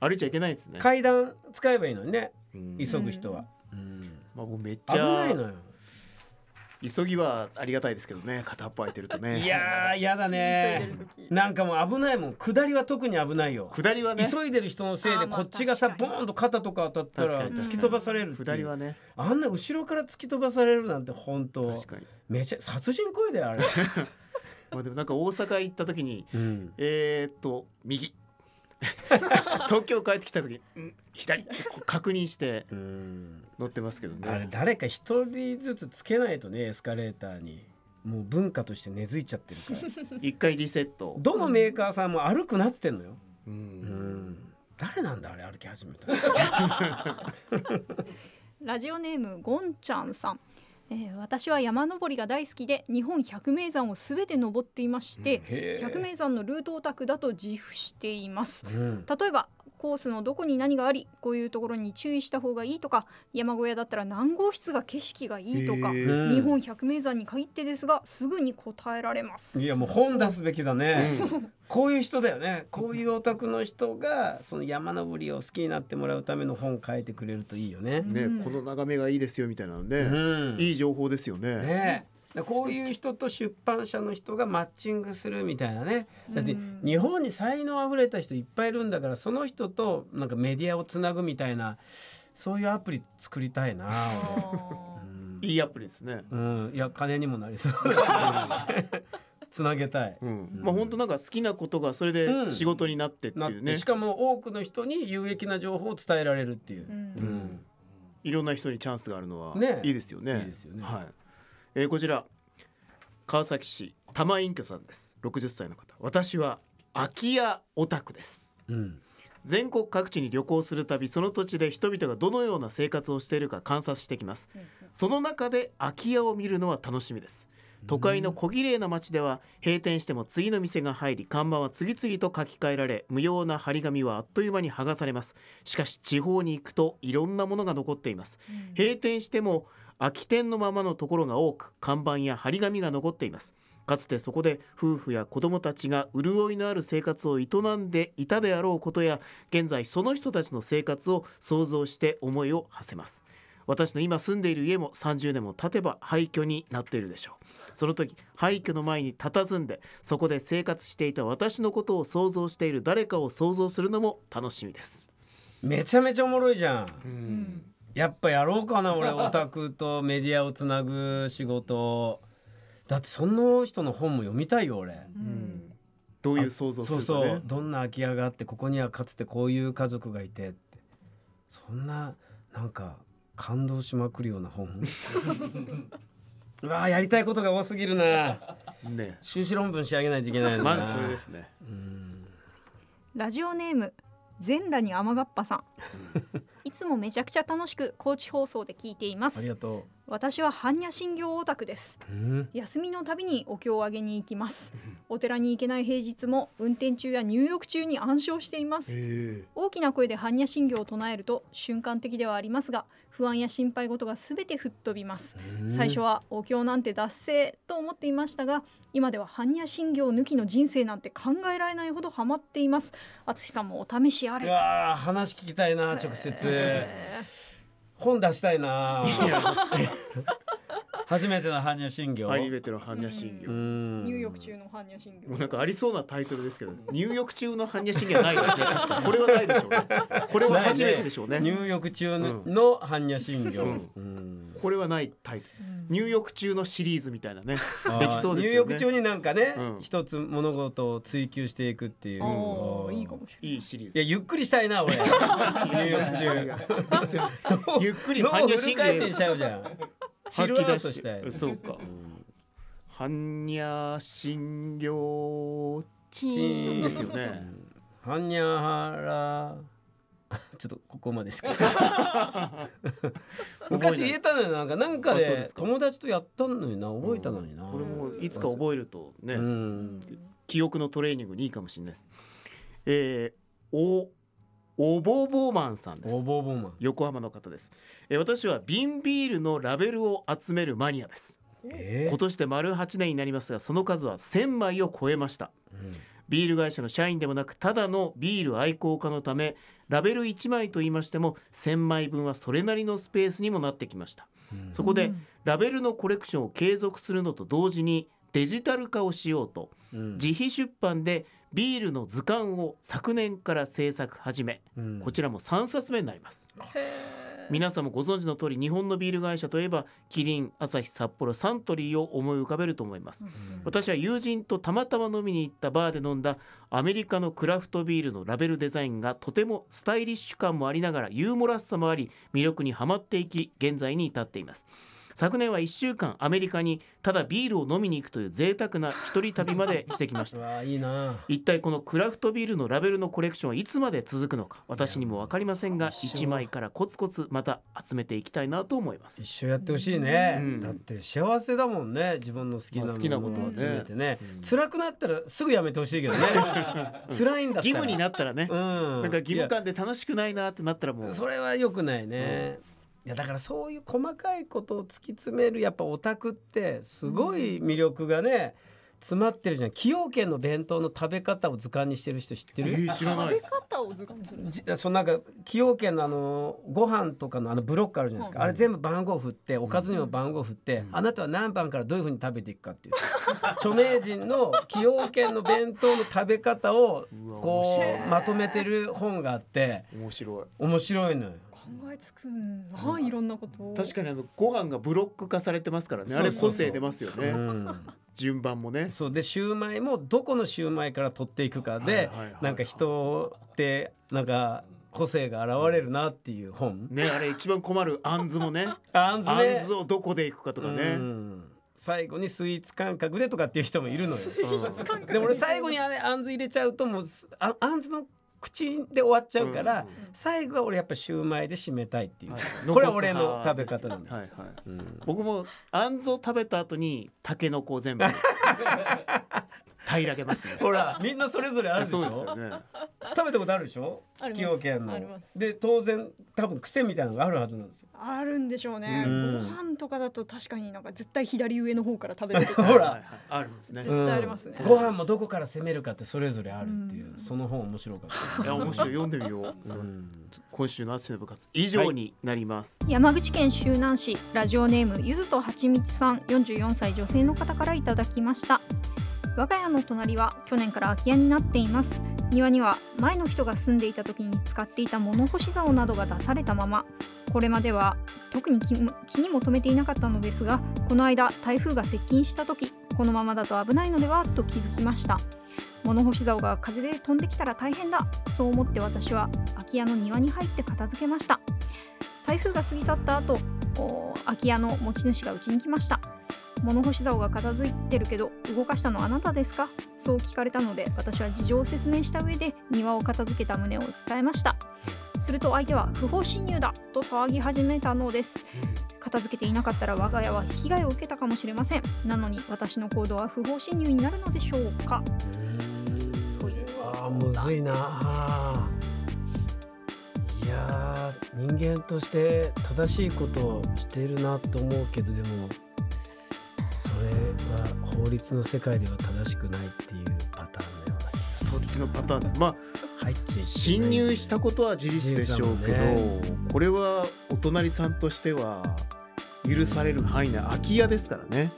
歩いちゃいけないですね階段使えばいいのにね急ぐ人は、うんまあ、もうめっちゃ危ないのよ急ぎはありがたいですけどね片っぽ空いてるとねいやーやだねなんかもう危ないもん下りは特に危ないよ下りはね急いでる人のせいでこっちがさボーンと肩とか当たったら突き飛ばされる下りはねあんな後ろから突き飛ばされるなんて本当確かにめちゃ殺人行為だよあれ まあでもなんか大阪行った時に、うん、えっと右東京帰ってきた時左って確認して乗ってますけどねあれ誰か一人ずつつけないとねエスカレーターにもう文化として根付いちゃってるから一回リセットどのメーカーさんも歩くなっつってんのようん誰なんだあれ歩き始めた ラジオネームゴンちゃんさんえ私は山登りが大好きで日本百名山をすべて登っていまして、百名山のルートオタクだと自負しています、うん、例えばコースのどこに何がありこういうところに注意した方がいいとか山小屋だったら何号室が景色がいいとか日本百名山に限ってですがすぐに答えられますいやもう本出すべきだね、うん、こういう人だよねこういうお宅の人がその山登りを好きになってもらうための本を書いてくれるといいよね、ね、この眺めがいいですよみたいなのね、うん、いい情報ですよねねこういう人と出版社の人がマッチングするみたいなねだって日本に才能あふれた人いっぱいいるんだからその人となんかメディアをつなぐみたいなそういうアプリ作りたいないいアプリですね、うん、いや金にもなりそう つなげたい、うんまあ本当なんか好きなことがそれで仕事になってっていうね、うん、しかも多くの人に有益な情報を伝えられるっていう、うん、うん、いろんな人にチャンスがあるのは、ね、いいですよね。いいですよねはいえー、こちら川崎市多摩隠居さんです60歳の方私は空き家オタクです、うん、全国各地に旅行するたびその土地で人々がどのような生活をしているか観察してきます、その中で空き家を見るのは楽しみです都会の小綺麗な街では閉店しても次の店が入り看板は次々と書き換えられ無用な張り紙はあっという間に剥がされますしかし地方に行くといろんなものが残っています、閉店しても空き店のままのところが多く看板や張り紙が残っていますかつてそこで夫婦や子どもたちが潤いのある生活を営んでいたであろうことや現在その人たちの生活を想像して思いを馳せます私の今住んでいる家も30年も経てば廃墟になっているでしょうその時廃墟の前に佇んでそこで生活していた私のことを想像している誰かを想像するのも楽しみですめちゃめちゃおもろいじゃん、うんやっぱやろうかな俺 オタクとメディアをつなぐ仕事だってその人の本も読みたいよ俺、うん、どういう想像するか、ね、そうそうどんな空き家があってここにはかつてこういう家族がいてそんななんか感動しまくるような本 うわやりたいことが多すぎるな、ね、修士論文仕上げないといけないのな、まずそれですねラジオネーム全裸に甘がっぱさん いつもめちゃくちゃ楽しく高知放送で聞いていますありがとう私は般若心経オタクです、うん、休みのたびにお経をあげに行きます、うん、お寺に行けない平日も運転中や入浴中に暗唱しています、えー、大きな声で般若心経を唱えると瞬間的ではありますが不安や心配事がすべて吹っ飛びます、うん、最初はお経なんて脱線と思っていましたが今では般若心経抜きの人生なんて考えられないほどハマっています敦さんもお試しあれ話聞きたいな直接、えー本出したいな。初めての般若心経初めての般若心経入浴中の般若心経もうなんかありそうなタイトルですけど入浴中の般若心経ないですねこれはないでしょうねこれは初めてでしょうね入浴中の般若心経、これはないタイトル、入浴中のシリーズみたいなねできそうですね入浴中になんかね、一つ物事を追求していくっていう、いいかもしれないいいシリーズいやゆっくりしたいな俺 入浴中ゆっくり般若心経チルアウトしたいそうか般若心経チンですよね般若ハラちょっとここまでしか 昔言えたのよなんかなんかで友達とやったのにな覚えたのにな、これもいつか覚えるとね、記憶のトレーニングにいいかもしれないです。えー、おおぼぼマンさんですおぼぼマン横浜の方です、え私は瓶ビールのラベルを集めるマニアです、えー、今年で丸八年になりますがその数は千枚を超えました、うん、ビール会社の社員でもなくただのビール愛好家のためラベル一枚と言いましても千枚分はそれなりのスペースにもなってきました、うん、そこでラベルのコレクションを継続するのと同時にデジタル化をしようと、うん、自費出版でビールの図鑑を昨年から制作始め、うん、こちらも3冊目になります皆さんもご存知の通り日本のビール会社といえばキリン朝日札幌サントリーを思い浮かべると思います、うん、私は友人とたまたま飲みに行ったバーで飲んだアメリカのクラフトビールのラベルデザインがとてもスタイリッシュ感もありながらユーモラスさもあり魅力にはまっていき現在に至っています昨年は1週間アメリカにただビールを飲みに行くという贅沢な一人旅まで してきましたいいな一体このクラフトビールのラベルのコレクションはいつまで続くのか私にも分かりませんが1枚からコツコツまた集めていきたいなと思います一緒やってほしいね、うん、だって幸せだもんね自分の好きなものを集めてね、まあね、辛くなったらすぐやめてほしいけどね 辛いんだ義務になったらね、うん、なんか義務感で楽しくないなってなったらもうそれはよくないね、うんいやだからそういう細かいことを突き詰めるやっぱオタクってすごい魅力がね、うん詰まってるじゃん崎陽軒の弁当の食べ方を図鑑にしてる人知ってる、えー、知らないです食べ方を図鑑にするそうなんか崎陽軒のあのご飯とかのあのブロックあるじゃないですか、うん、あれ全部番号振っておかずにも番号振って、うん、あなたは何番からどういうふうに食べていくかっていう、うん、著名人の崎陽軒の弁当の食べ方をこうまとめてる本があって面白い面白いのよ考えつくな、いろんなこと確かにあのご飯がブロック化されてますからねあれ個性出ますよね順番もねそうでシューマイもどこのシューマイから取っていくかで、なんか人ってなんか個性が現れるなっていう本、ねあれ一番困るあんずもねあんず、ね,、をどこでいくかとかね、最後にスイーツ感覚でとかっていう人もいるのよ。でも俺最後にあれあんず入れちゃうともうああんずの口で終わっちゃうから、うんうん、最後は俺やっぱシュウマイで締めたいっていう、はい、これは俺の食べ方なんだ、はいはいうん、僕もあんずを食べた後にたけのこを全部 平らげます、ね、ほらみんなそれぞれあるでしょ、ね、食べたことあるでしょ崎陽軒ので当然多分癖みたいなのがあるはずなんですよあるんでしょうね、うん、ご飯とかだと確かになんか絶対左上の方から食べるとか ほらあるんですね絶対ありますね、うん、ご飯もどこから攻めるかってそれぞれあるっていう、うん、その本面白かったいや面白い読んでみよう、今週のアの部活以上になります、はい、山口県周南市ラジオネームゆずとはちみつさん44歳女性の方からいただきました我が家の隣は去年から空き家になっています庭には前の人が住んでいた時に使っていた物干し竿などが出されたままこれまでは特に気にも留めていなかったのですがこの間台風が接近した時このままだと危ないのではと気づきました物干し竿が風で飛んできたら大変だそう思って私は空き家の庭に入って片付けました台風が過ぎ去った後空き家の持ち主がうちに来ました物干し竿が片付いてるけど動かしたのあなたですかそう聞かれたので私は事情を説明した上で庭を片付けた旨を伝えましたすると相手は不法侵入だと騒ぎ始めたのです、片付けていなかったら我が家は被害を受けたかもしれませんなのに私の行動は不法侵入になるのでしょうかというあむずいないや人間として正しいことをしているなと思うけどでもそれは法律の世界では正しくないっていうパターンのようなそっちのパターンですまあ入って侵入したことは事実でしょうけど、ね、これはお隣さんとしては許される範囲内空き家ですからね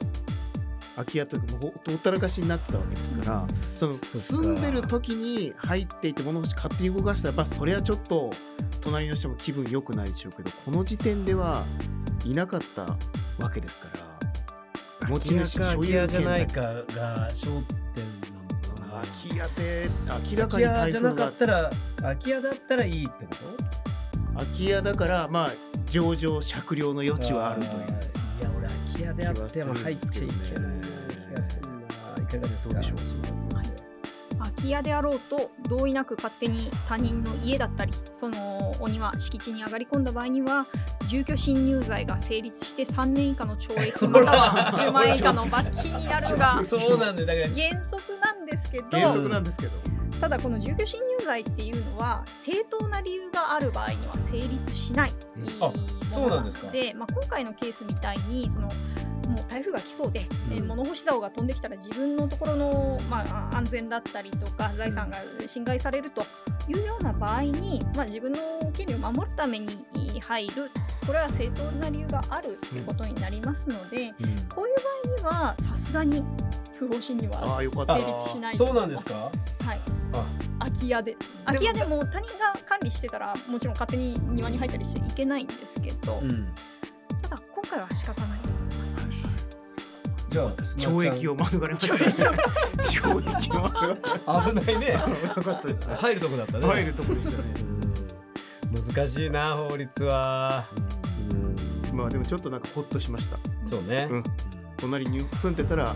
空き家というかもうほったらかしになってたわけですからその住んでる時に入っていて物干し勝手に動かしたら、っぱそれはちょっと隣の人も気分良くないでしょうけどこの時点ではいなかったわけですから持ち主所有権じゃないかが空き家で明らかに空き家じゃなかったら空き家だったらいいってこと空き家だからまあ上場酌量の余地はあるといういや俺空き家であっても入っちゃいけない気がするないかがでしょう、空き家であろうと同意なく勝手に他人の家だったりそのお庭敷地に上がり込んだ場合には住居侵入罪が成立して3年以下の懲役または10万円以下の罰金になるが そうなんだだから原則けど原則なんですけどただこの住居侵入罪っていうのは正当な理由がある場合には成立しない、うん、あそうなんですかで、まあ、今回のケースみたいにそのもう台風が来そうで、うん、物干し竿が飛んできたら自分のところの、まあ、安全だったりとか財産が侵害されるというような場合に、まあ、自分の権利を守るために入るこれは正当な理由があるってことになりますので、うん、こういう場合にはさすがに不法侵入はあよかった成立しないそうなんですかはい空き家で空き家でも他人が管理してたらもちろん勝手に庭に入ったりしていけないんですけど、うん、ただ今回は仕方ないと思いますね、じゃあ懲役を免れました。懲役を危ないね。危かったです、ね。入るとこだったね。入るとこでしたね。難しいな法律は。まあでもちょっとなんかホッとしました。そうね。うん、隣に住んでたら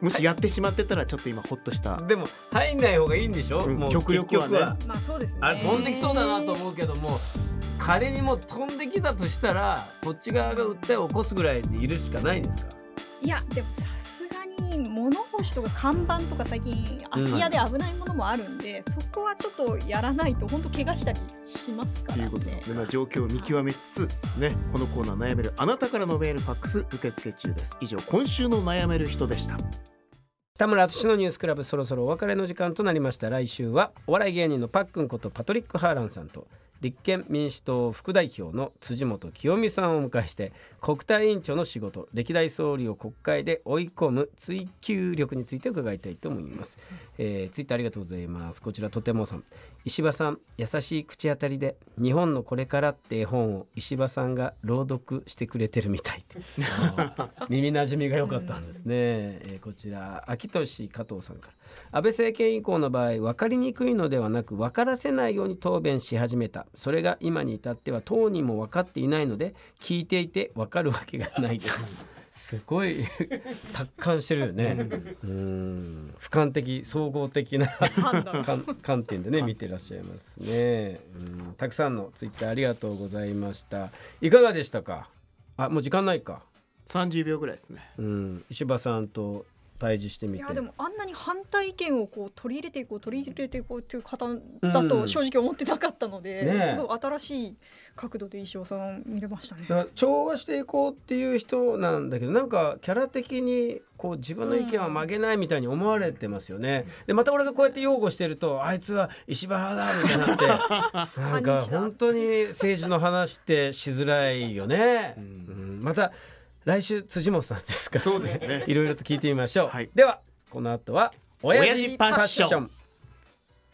もしやってしまってたらちょっと今ほっとした、でも入んない方がいいんでしょ、うんもう極力はね結まあそうですねあれ飛んできそうだなと思うけども仮にも飛んできたとしたらこっち側が訴えを起こすぐらいでいるしかないんですかいやでもさに物干しとか看板とか最近空き家で危ないものもあるんで、うん、そこはちょっとやらないと本当怪我したりしますから、ね、ということですね、まあ、状況を見極めつつですねこのコーナー悩めるあなたからのメールファックス受付中です以上今週の悩める人でした田村敦のニュースクラブそろそろお別れの時間となりました来週はお笑い芸人のパックンことパトリック・ハーランさんと立憲民主党副代表の辻元清美さんをお迎えして国対委員長の仕事歴代総理を国会で追い込む追及力について伺いたいと思います、えー、ツイッターありがとうございますこちらとてもさん石破さん優しい口当たりで日本のこれからって絵本を石破さんが朗読してくれてるみたい 耳なじみが良かったんですね、えー、こちら秋年加藤さんから安倍政権以降の場合分かりにくいのではなく分からせないように答弁し始めたそれが今に至っては当人も分かっていないので聞いていて分かるわけがないですすごい 達観してるよね。うん俯瞰的総合的な観点でね見てらっしゃいますね。うんたくさんのツイッターありがとうございました。いかがでしたか。あもう時間ないか。三十秒ぐらいですね。うん石破さんと対峙してみていやでもあんなに反対意見をこう取り入れていこう取り入れていこうという方だと正直思ってなかったので、うんね、すごい新しい角度で石尾さん見れましたね調和していこうっていう人なんだけどなんかキャラ的にこう自分の意見は曲げないみたいに思われてますよね、うん、でまた俺がこうやって擁護してるとあいつは石破派だみたいになって なんか本当に政治の話ってしづらいよね、うん、また来週辻本さんですかそうですね いろいろと聞いてみましょう、はい、ではこの後は親父パッション